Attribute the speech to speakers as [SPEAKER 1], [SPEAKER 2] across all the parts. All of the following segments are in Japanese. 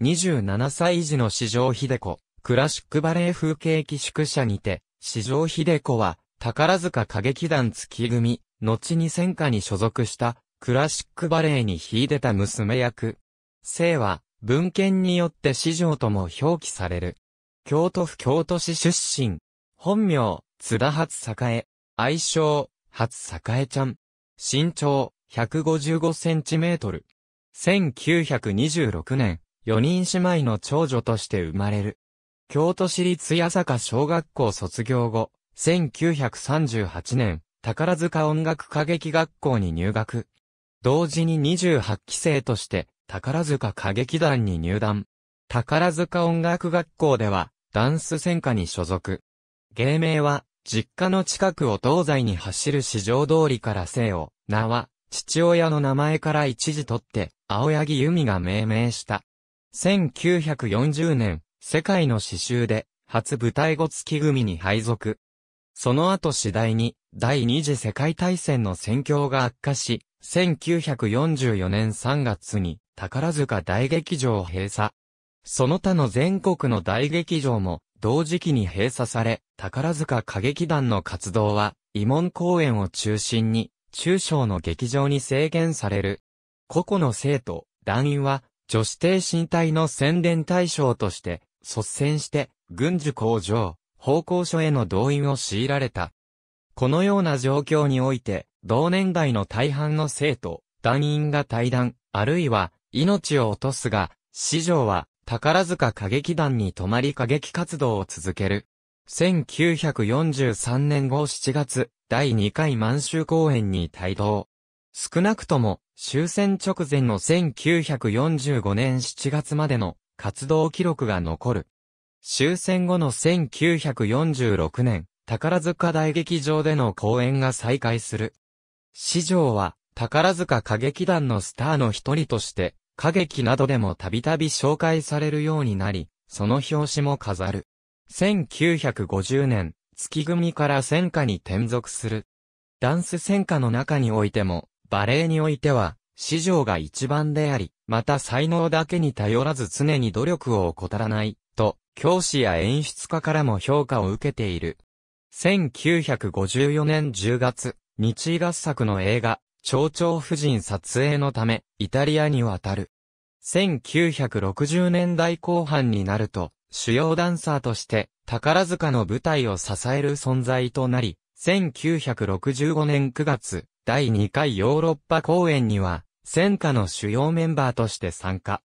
[SPEAKER 1] 27歳児の市場秀子、クラシックバレエ風景寄宿舎にて、市場秀子は、宝塚歌劇団月組、後に戦火に所属した、クラシックバレエに秀でた娘役。生は、文献によって市場とも表記される。京都府京都市出身。本名、津田初栄。愛称、初栄ちゃん。身長、155センチメートル。1926年、4人姉妹の長女として生まれる。京都市立八坂小学校卒業後、1938年、宝塚音楽歌劇学校に入学。同時に28期生として、宝塚歌劇団に入団。宝塚音楽学校では、ダンス専科に所属。芸名は、実家の近くを東西に走る市場通りから姓を、名は、父親の名前から一時取って、青柳由美が命名した。1940年、世界の刺繍で、初舞台後月組に配属。その後次第に、第二次世界大戦の戦況が悪化し、1944年3月に、宝塚大劇場を閉鎖。その他の全国の大劇場も、同時期に閉鎖され、宝塚歌劇団の活動は、慰問公演を中心に、中小の劇場に制限される。個々の生徒、団員は、女子低身体の宣伝対象として、率先して、軍需工場、方向書への動員を強いられた。このような状況において、同年代の大半の生徒、団員が退団、あるいは、命を落とすが、市場は、宝塚歌劇団に泊まり歌劇活動を続ける。1943年後7月、第2回満州公演に帯同。少なくとも終戦直前の1945年7月までの活動記録が残る。終戦後の1946年、宝塚大劇場での公演が再開する。史上は宝塚歌劇団のスターの一人として、歌劇などでもたびたび紹介されるようになり、その表紙も飾る。1950年、月組から戦火に転属する。ダンス戦火の中においても、バレエにおいては、史上が一番であり、また才能だけに頼らず常に努力を怠らない、と、教師や演出家からも評価を受けている。1954年10月、日位合作の映画、蝶々夫人撮影のため、イタリアに渡る。1960年代後半になると、主要ダンサーとして、宝塚の舞台を支える存在となり、1965年9月、第2回ヨーロッパ公演には、戦火の主要メンバーとして参加。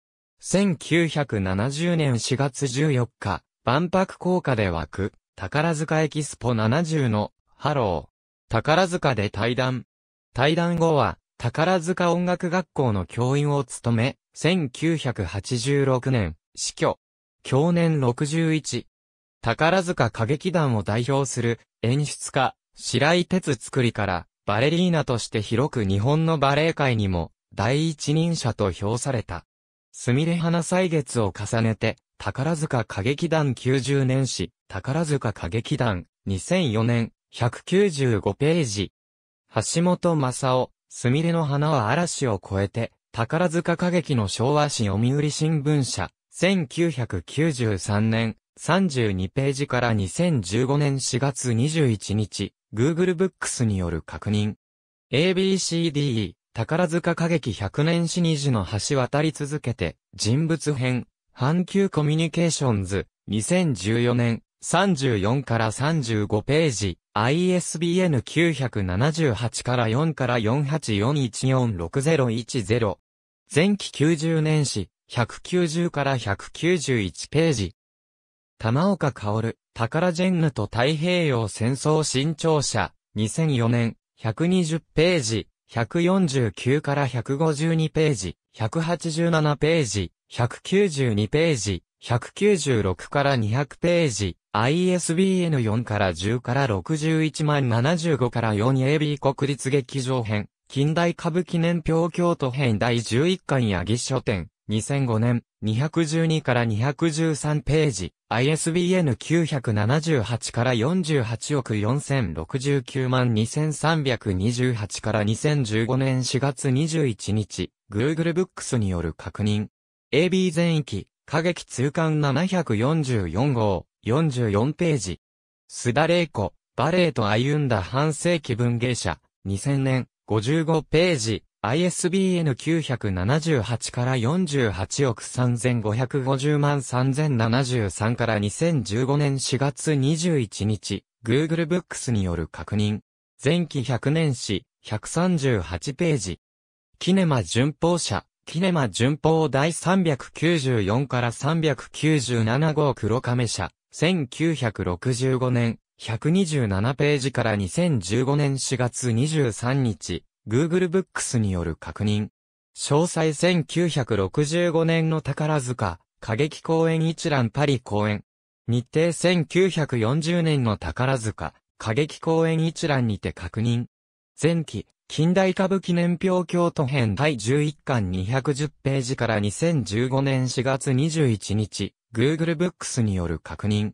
[SPEAKER 1] 1970年4月14日、万博効果で湧く、宝塚エキスポ70の、ハロー。宝塚で対談。対談後は、宝塚音楽学校の教員を務め、1986年、死去。去年61。宝塚歌劇団を代表する演出家、白井哲作りからバレリーナとして広く日本のバレエ界にも、第一人者と評された。すみれ花歳月を重ねて、宝塚歌劇団90年史、宝塚歌劇団、2004年、195ページ。橋本正夫、すみれの花は嵐を超えて、宝塚歌劇の昭和史読売新聞社、1993年、32ページから2015年4月21日、Google Books による確認。ABCD、宝塚歌劇100年史2時の橋渡り続けて、人物編、阪急コミュニケーションズ、2014年、34から35ページ、ISBN 978から4から4841460110。前期90年史、190から191ページ、玉岡薫、宝ジェンヌと太平洋戦争新潮社、2004年、120ページ、149から152ページ、187ページ、192ページ、196から200ページ、ISBN 4から10から61万75から 4AB 国立劇場編、近代歌舞伎年表京都編第11巻や義書店、2005年、212から213ページ、ISBN 978から48億4069万2328から2015年4月21日、Google Books による確認。AB 全域、過激通貫744号、44ページ。須田玲子、バレエと歩んだ半世紀文芸者、2000年、55ページ。ISBN 978から48億3550万3073から2015年4月21日、Google Books による確認。前期100年史、138ページ。キネマ巡法社、キネマ巡法第394から397号黒亀社、1965年、127ページから2015年4月23日、Google Books による確認。詳細1965年の宝塚、歌劇公演一覧パリ公演。日程1940年の宝塚、歌劇公演一覧にて確認。前期、近代歌舞伎年表京都編第11巻210ページから2015年4月21日、Google Books による確認。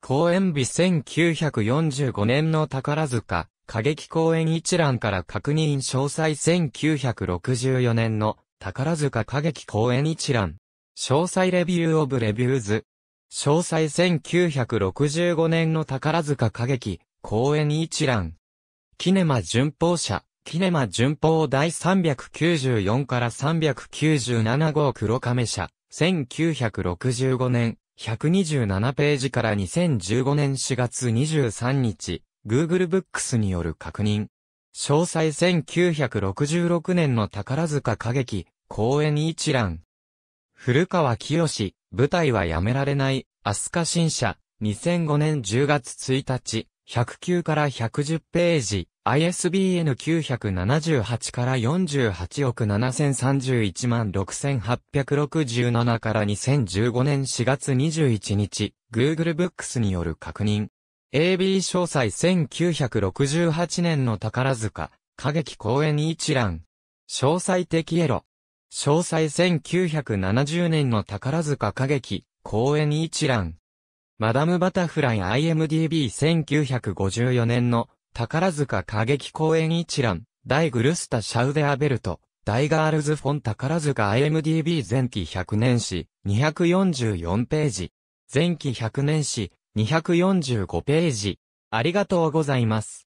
[SPEAKER 1] 公演日1945年の宝塚、過激公演一覧から確認詳細1964年の宝塚過激公演一覧。詳細レビューオブレビューズ。詳細1965年の宝塚歌劇、公演一覧。キネマ巡報社、キネマ巡報第394から397号黒亀社、1965年、127ページから2015年4月23日、Google Books による確認。詳細1966年の宝塚歌劇、公演一覧。古川清、舞台はやめられない、アスカ新社、2005年10月1日、109から110ページ、ISBN 978から48億7031万6867から2015年4月21日、Google Books による確認。AB 詳細1968年の宝塚、歌劇公演一覧。詳細的エロ。詳細1970年の宝塚歌劇、公演一覧。マダムバタフライ IMDB1954 年の宝塚歌劇公演一覧。大グルスタシャウデアベルト。大ガールズフォン宝塚 IMDB 前期100年史244ページ。前期100年史245ページ。ありがとうございます。